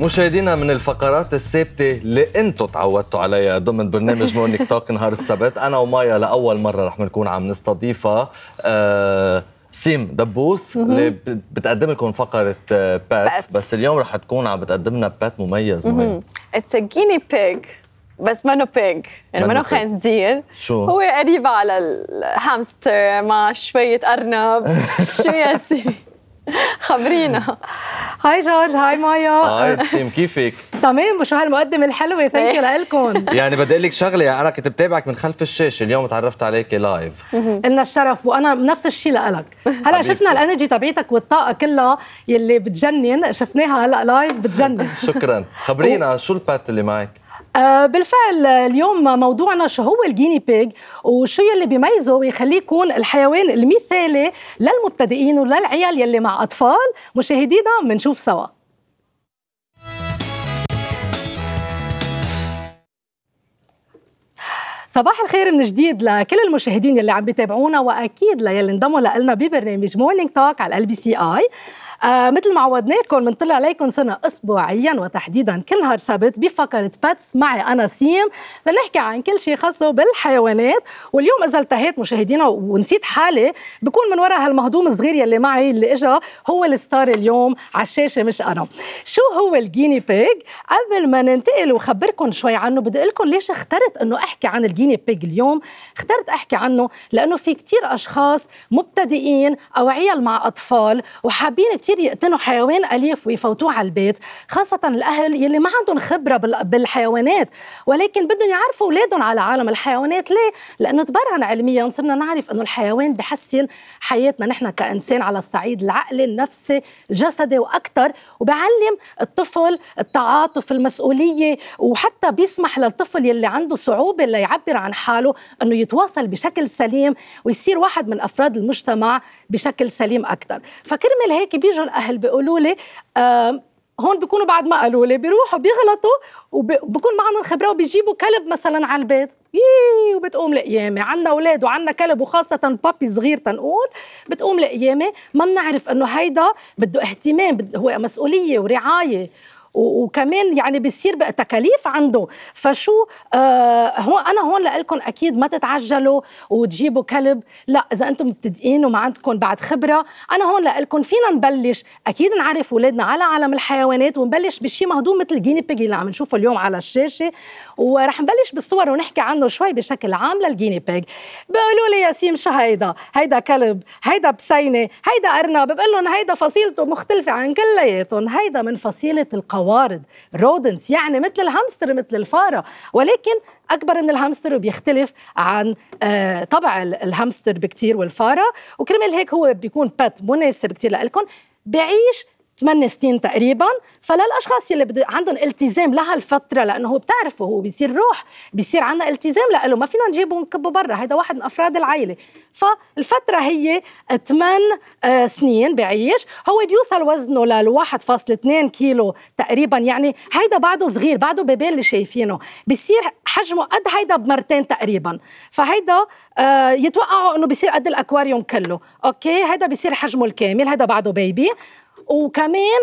مشاهدينا من الفقرات الثابتة اللي انتم تعودتوا عليها ضمن برنامج مورنيك توك نهار السبت أنا ومايا لأول مرة رح نكون عم نستضيفها آه سيم دبوس اللي بتقدم لكم فقرة آه، بات بس اليوم رح تكون عم بتقدم لنا بات مميز مهم اتس جيني بيج بس منه بيج يعني منه خنزير شو هو قريب على الهامستر مع شوية أرنب شو يا سيم خبرينا هاي جورج هاي مايا هاي تيم كيفك؟ تمام وشو هالمقدمة الحلوة ثانك يو لكم يعني بدي اقول لك شغلة يعني انا كنت بتابعك من خلف الشاشة اليوم تعرفت عليك لايف لنا الشرف وانا نفس الشيء لك هلا شفنا الانرجي تبعيتك والطاقة كلها يلي بتجنن شفناها هلا لايف بتجنن شكرا خبرينا شو البات اللي معك؟ آه، بالفعل اليوم موضوعنا شو هو الجيني بيج وشو يلي بيميزه ويخليه يكون الحيوان المثالي للمبتدئين وللعيال يلي مع اطفال مشاهدينا بنشوف سوا صباح الخير من جديد لكل المشاهدين يلي عم بيتابعونا واكيد ليلي انضموا لنا ببرنامج مورنينج توك على ال بي سي اي آه مثل ما عودناكم بنطلع عليكم سنة أسبوعيا وتحديدا كل نهار سبت بفقرة باتس معي أنا سيم لنحكي عن كل شيء خاصه بالحيوانات واليوم إذا التهيت مشاهدينا ونسيت حالي بكون من وراء هالمهضوم الصغير يلي معي اللي إجا هو الستار اليوم على الشاشة مش أنا شو هو الجيني بيج قبل ما ننتقل وخبركم شوي عنه بدي أقول لكم ليش اخترت إنه أحكي عن الجيني ديني بيج اليوم اخترت احكي عنه لانه في كتير اشخاص مبتدئين او عيال مع اطفال وحابين كتير يقتنوا حيوان اليف ويفوتوه على البيت خاصه الاهل يلي ما عندهم خبره بالحيوانات ولكن بدهم يعرفوا اولادهم على عالم الحيوانات ليه لانه تبرهن علميا صرنا نعرف انه الحيوان بحسن حياتنا نحن كانسان على الصعيد العقلي النفسي الجسدي واكثر وبعلم الطفل التعاطف المسؤوليه وحتى بيسمح للطفل يلي عنده صعوبه ليعبر يعبر عن حاله انه يتواصل بشكل سليم ويصير واحد من افراد المجتمع بشكل سليم اكثر فكرمل هيك بيجوا الاهل بيقولوا لي هون بيكونوا بعد ما قالوا لي بيروحوا بيغلطوا وبكون معهم خبره وبيجيبوا كلب مثلا على البيت وبتقوم لقيامه عندنا اولاد وعندنا كلب وخاصه بابي صغير تنقول بتقوم لقيامه ما بنعرف انه هيدا بده اهتمام بده هو مسؤوليه ورعايه وكمان يعني بيصير بقى تكاليف عنده فشو آه هو انا هون لكم اكيد ما تتعجلوا وتجيبوا كلب لا اذا انتم مبتدئين وما عندكم بعد خبره انا هون لكم فينا نبلش اكيد نعرف اولادنا على عالم الحيوانات ونبلش بشيء مهضوم مثل الجيني بيجي اللي عم نشوفه اليوم على الشاشه ورح نبلش بالصور ونحكي عنه شوي بشكل عام للجيني بيج بيقولوا لي ياسيم شو هيدا هيدا كلب هيدا بسينه هيدا ارنب بقول لهم هيدا فصيلته مختلفه عن كلياتهم هيدا من فصيله القوم قوارض رودنس يعني مثل الهامستر مثل الفاره ولكن اكبر من الهامستر وبيختلف عن آه، طبع الهامستر بكتير والفاره وكرمال هيك هو بيكون بات مناسب كتير لكم بيعيش 8 سنين تقريبا فللاشخاص يلي بد... عندهم التزام لهالفتره لانه هو بتعرفه هو بيصير روح بيصير عندنا التزام له ما فينا نجيبه ونكبه برا هيدا واحد من افراد العائله فالفتره هي 8 آه، سنين بعيش هو بيوصل وزنه لل 1.2 كيلو تقريبا يعني هيدا بعده صغير بعده بيبي اللي شايفينه بيصير حجمه قد هيدا بمرتين تقريبا فهيدا آه، يتوقعوا انه بيصير قد الاكواريوم كله اوكي هيدا بيصير حجمه الكامل هيدا بعده بيبي وكمان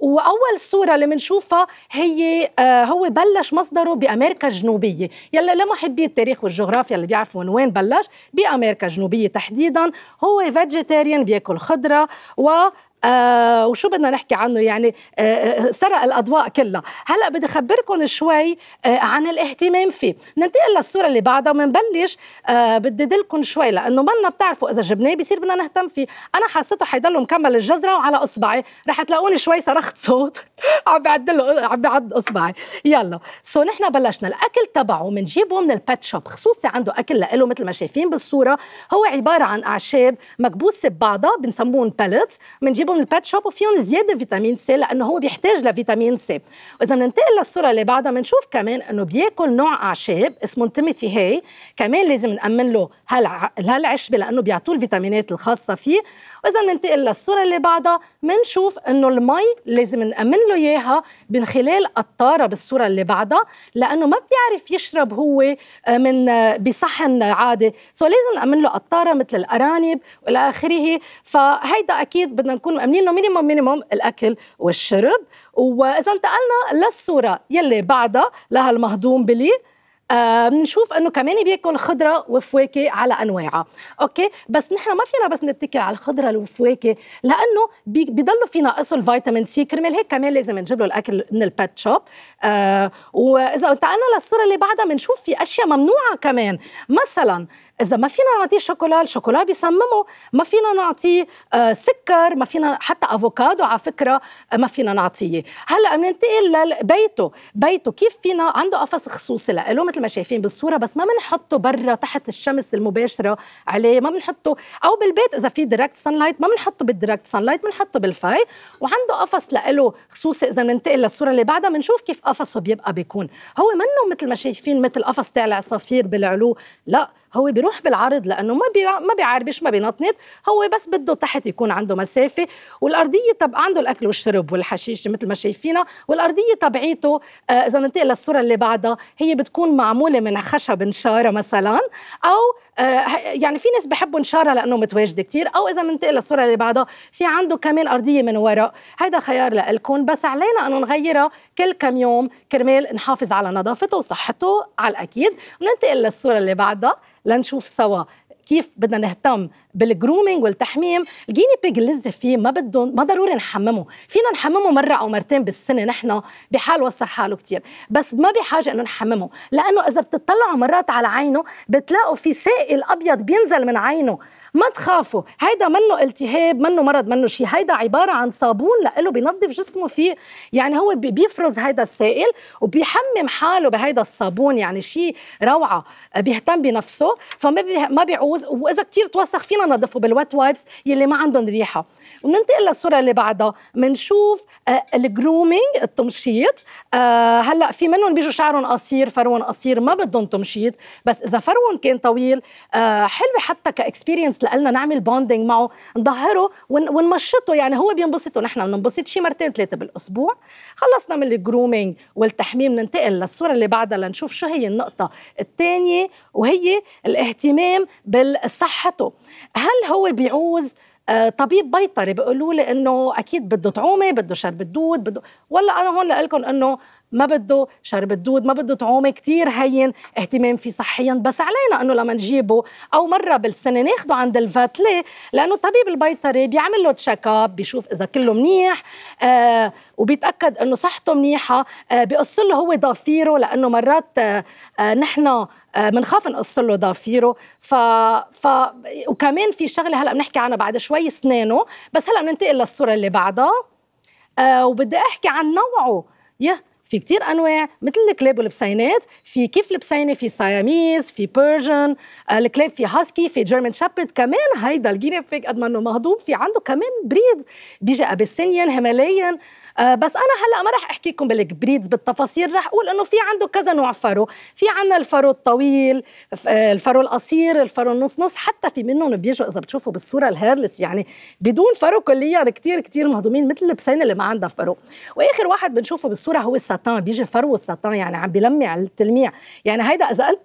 واول صوره اللي بنشوفها هي آه، هو بلش مصدره بامريكا الجنوبيه يلا لمحبي التاريخ والجغرافيا اللي بيعرفوا من وين بلش بامريكا الجنوبيه تحديدا هو فيجيتيريان بياكل خضره و آه وشو بدنا نحكي عنه يعني آه, آه، سرق الاضواء كلها هلا بدي اخبركم شوي آه عن الاهتمام فيه ننتقل للصوره اللي بعدها ومنبلش آه بدي دلكم شوي لانه منا بتعرفوا اذا جبناه بصير بدنا نهتم فيه انا حسيته حيضل مكمل الجزره وعلى اصبعي رح تلاقوني شوي صرخت صوت عم بعدله عم بعد اصبعي يلا سو نحن بلشنا الاكل تبعه بنجيبه من البات شوب خصوصي عنده اكل لإله مثل ما شايفين بالصوره هو عباره عن اعشاب مكبوسه ببعضها بنسموهم باليتس بنجيب بيجيبوا البات شوب وفيهم زياده فيتامين سي لانه هو بيحتاج لفيتامين سي واذا بننتقل للصوره اللي بعدها بنشوف كمان انه بياكل نوع اعشاب اسمه تيميثي هاي كمان لازم نامن له هالعشبه لانه بيعطوه الفيتامينات الخاصه فيه واذا بننتقل للصوره اللي بعدها بنشوف انه المي لازم نامن له اياها من خلال قطاره بالصوره اللي بعدها لانه ما بيعرف يشرب هو آه، من آه، بصحن عادي سو لازم نامن له قطاره مثل الارانب والى اخره فهيدا اكيد بدنا نكون مأمنين له مينيموم مينيموم الأكل والشرب وإذا انتقلنا للصورة يلي بعدها لهالمهضوم بلي بنشوف آه انه كمان بياكل خضره وفواكه على انواعها اوكي بس نحن ما فينا بس نتكل على الخضره والفواكه لانه بيضلوا في ناقصه الفيتامين سي كرمال هيك كمان لازم نجيب له الاكل من البات شوب آه واذا انتقلنا للصوره اللي بعدها بنشوف في اشياء ممنوعه كمان مثلا اذا ما فينا نعطيه شوكولا الشوكولا بيصممه ما فينا نعطيه آه، سكر ما فينا حتى افوكادو على فكره آه، ما فينا نعطيه هلا بننتقل لبيته بيته كيف فينا عنده قفص خصوصي له مثل ما شايفين بالصوره بس ما بنحطه برا تحت الشمس المباشره عليه ما بنحطه او بالبيت اذا في دايركت لايت ما بنحطه بالدايركت لايت بنحطه بالفاي وعنده قفص له خصوصي اذا بننتقل للصوره اللي بعدها بنشوف كيف قفصه بيبقى بيكون هو منه مثل ما شايفين مثل قفص تاع العصافير بالعلو لا هو بيروح بالعرض لانه ما ما بيعربش ما بينطنط هو بس بده تحت يكون عنده مسافه والارضيه طب عنده الاكل والشرب والحشيش مثل ما شايفينها والارضيه تبعيته آه اذا ننتقل للصوره اللي بعدها هي بتكون معموله من خشب نشاره مثلا او آه، يعني في ناس بحبوا نشارة لانه متواجده كتير او اذا منتقل للصوره اللي بعدها في عنده كمان ارضيه من وراء هذا خيار لإلكون بس علينا انه نغيرها كل كم يوم كرمال نحافظ على نظافته وصحته على الاكيد وننتقل للصوره اللي بعدها لنشوف سوا كيف بدنا نهتم بالجرومينج والتحميم الجيني بيج اللزة فيه ما بدهم ما ضروري نحممه فينا نحممه مرة أو مرتين بالسنة نحن بحال وصل حاله كتير بس ما بحاجة إنه نحممه لأنه إذا بتطلعوا مرات على عينه بتلاقوا في سائل أبيض بينزل من عينه ما تخافوا هيدا منه التهاب منه مرض منه شيء هيدا عبارة عن صابون لإله بينظف جسمه فيه يعني هو بيفرز هيدا السائل وبيحمم حاله بهيدا الصابون يعني شيء روعة بيهتم بنفسه فما ما بيعوز واذا كثير توسخ فينا ننظفه بالويت وايبس يلي ما عندهم ريحه وننتقل للصوره اللي بعدها بنشوف الجرومينج آه، التمشيط آه، هلا في منهم بيجوا شعرهم قصير فرون قصير ما بدهم تمشيط بس اذا فرون كان طويل آه، حلو حتى كاكسبيرينس لنا نعمل بوندينج معه نظهره ونمشطه يعني هو بينبسط ونحن بننبسط شي مرتين ثلاثه بالاسبوع خلصنا من الجرومينج والتحميم ننتقل للصوره اللي بعدها لنشوف شو هي النقطه الثانيه وهي الاهتمام بال صحته هل هو بيعوز آه، طبيب بيطري بيقولوا لي انه اكيد بده طعومه بده شرب الدود بده ولا انا هون لكم انه ما بده شرب الدود ما بده طعومة كتير هين اهتمام فيه صحيا بس علينا انه لما نجيبه او مره بالسنه ناخده عند الفات ليه لانه الطبيب البيطري بيعمل له تشيك اب بيشوف اذا كله منيح آه وبيتاكد انه صحته منيحه آه بيقص له هو ضفيره لانه مرات آه آه نحن بنخاف آه نقص له ضفيره ف... ف وكمان في شغله هلا بنحكي عنها بعد شوي اسنانه بس هلا بننتقل للصوره اللي بعدها آه وبدي احكي عن نوعه يه في كتير انواع مثل الكلاب والبسينات في كيف البسينه في سياميز في بيرجن الكلاب في هاسكي في جيرمان شابرد كمان هيدا الجيني بيج قد ما انه مهضوم في عنده كمان بريدز بيجي ابيسينيان هيماليان آه، بس انا هلا ما رح احكي لكم بالكبريدز بالتفاصيل رح اقول انه في عنده كذا نوع فرو في عنا الفرو الطويل آه، الفرو القصير الفرو النص نص حتى في منهم بيجوا اذا بتشوفوا بالصوره الهيرلس يعني بدون فرو كليا كتير كتير مهضومين مثل البسينه اللي ما عندها فرو واخر واحد بنشوفه بالصوره هو الساتان بيجي فرو الساتان يعني عم بيلمع التلميع يعني هيدا اذا قلت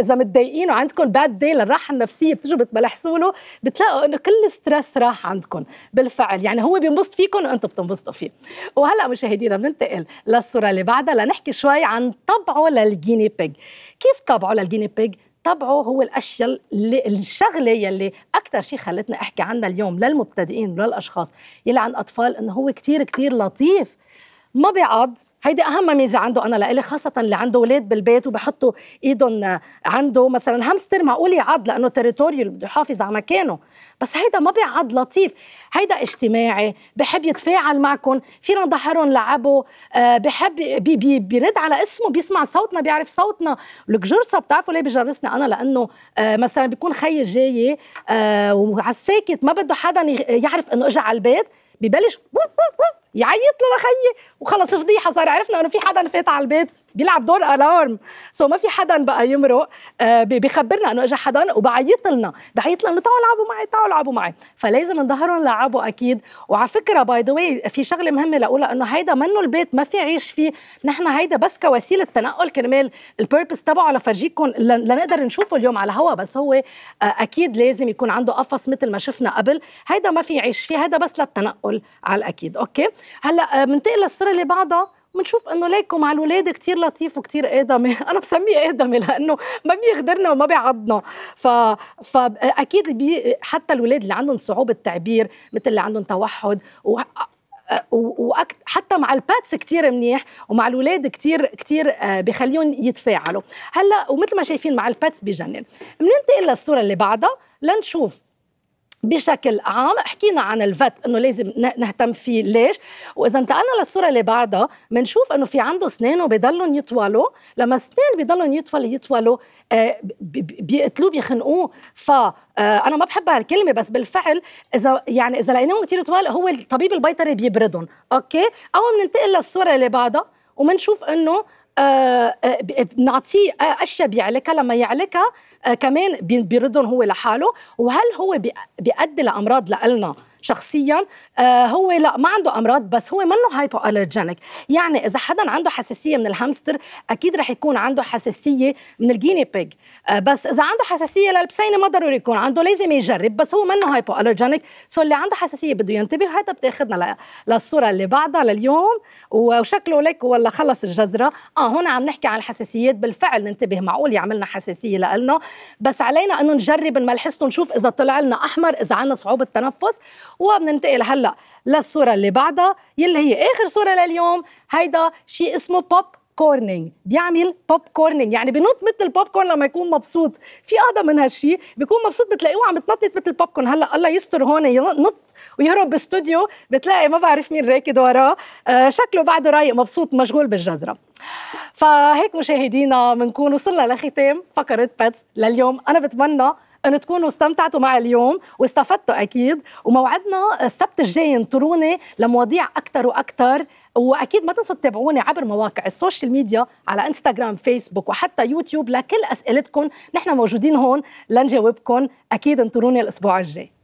اذا متضايقين وعندكم باد داي للراحه النفسيه بتجوا بتبلحسوا له بتلاقوا انه كل ستريس راح عندكم بالفعل يعني هو بينبسط فيكم وانتم بتنبسطوا فيه وهلا مشاهدينا بننتقل للصوره اللي بعدها لنحكي شوي عن طبعه للجيني بيج كيف طبعه للجيني بيج طبعه هو الاشياء اللي الشغله يلي اكثر شيء خلتني احكي عنها اليوم للمبتدئين وللاشخاص يلي عن اطفال انه هو كثير كثير لطيف ما بيعض هيدي اهم ميزه عنده انا لإلي خاصه اللي عنده اولاد بالبيت وبحطوا ايدهم آه، عنده مثلا هامستر معقول يعض لانه تريتوريال بده يحافظ على مكانه بس هيدا ما بيعض لطيف هيدا اجتماعي بحب يتفاعل معكم فينا نضحرهم لعبه آه، بحب بي بي بيرد على اسمه بيسمع صوتنا بيعرف صوتنا الجرصه بتعرفوا ليه بجرسني انا لانه آه، مثلا بيكون خيي جاي وعساكت وعلى الساكت ما بده حدا يعرف انه اجى على البيت ببلش يعيط له لخيي وخلص فضيحه صار عرفنا انه في حدا فات على البيت بيلعب دور الارم سو ما في حدا بقى يمرق آه بخبرنا انه اجى حدا وبعيط لنا بعيط لنا تعالوا العبوا معي تعالوا العبوا معي فلازم نظهرهم لعبوا اكيد وعلى فكره باي ذا في شغله مهمه لاقولها انه هيدا منه البيت ما في عيش فيه نحن هيدا بس كوسيله تنقل كرمال البيربس تبعه لفرجيكم لنقدر نشوفه اليوم على هوا بس هو آه اكيد لازم يكون عنده قفص مثل ما شفنا قبل هيدا ما في عيش فيه هيدا بس للتنقل على الاكيد اوكي هلا بننتقل آه للصوره اللي بعدها بنشوف انه ليكو مع الولاد كتير لطيف وكتير ادمي انا بسميه ادمي لانه ما بيغدرنا وما بيعضنا ف... فاكيد بي... حتى الولاد اللي عندهم صعوبه تعبير مثل اللي عندهم توحد و... وأكت... حتى مع الباتس كتير منيح ومع الولاد كتير كتير آه، بخليهم يتفاعلوا هلا ومثل ما شايفين مع الباتس بجنن بننتقل للصوره اللي بعدها لنشوف بشكل عام حكينا عن الفت انه لازم نهتم فيه ليش واذا انتقلنا للصوره اللي بعدها بنشوف انه في عنده اسنانه بضلوا يطولوا لما اسنان بضلوا يطولوا يطولوا آه، بيقتلوه بيخنقوه ف آه، انا ما بحب هالكلمه بس بالفعل اذا يعني اذا لقيناهم كثير طوال هو الطبيب البيطري بيبردهم اوكي او بننتقل للصوره اللي بعدها وبنشوف انه آه، بنعطيه اشياء بيعلكها لما يعلكها آه، كمان بيردهم هو لحاله وهل هو بيؤدي لامراض لنا شخصيا آه، هو لا ما عنده امراض بس هو منه هايبو الرجينيك يعني اذا حدا عنده حساسيه من الهامستر اكيد رح يكون عنده حساسيه من الجيني بيج آه، بس اذا عنده حساسيه للبسينه ما ضروري يكون عنده لازم يجرب بس هو منه هايبو الرجينيك سو اللي عنده حساسيه بده ينتبه هذا بتاخذنا للصوره اللي بعدها لليوم وشكله لك ولا خلص الجزره اه هون عم نحكي عن الحساسيات بالفعل ننتبه معقول يعملنا حساسيه لنا بس علينا انه نجرب نملحسه نشوف اذا طلع لنا احمر اذا عندنا صعوبه تنفس وبننتقل هلا للصوره اللي بعدها يلي هي اخر صوره لليوم هيدا شيء اسمه بوب كورنينج بيعمل بوب كورنينج يعني بنط مثل البوب كورن لما يكون مبسوط في اقدم من هالشيء بيكون مبسوط بتلاقيه عم بتنطط مثل البوب كورن هلا الله يستر هون ينط ويهرب باستوديو بتلاقي ما بعرف مين راكد وراه آه شكله بعده رايق مبسوط مشغول بالجزره فهيك مشاهدينا بنكون وصلنا لختام فقره باتس لليوم انا بتمنى أن تكونوا استمتعتوا مع اليوم واستفدتوا أكيد وموعدنا السبت الجاي انطروني لمواضيع أكثر وأكثر واكيد ما تنسوا تتابعوني عبر مواقع السوشيال ميديا على انستغرام فيسبوك وحتى يوتيوب لكل اسئلتكم نحن موجودين هون لنجاوبكم اكيد انطروني الاسبوع الجاي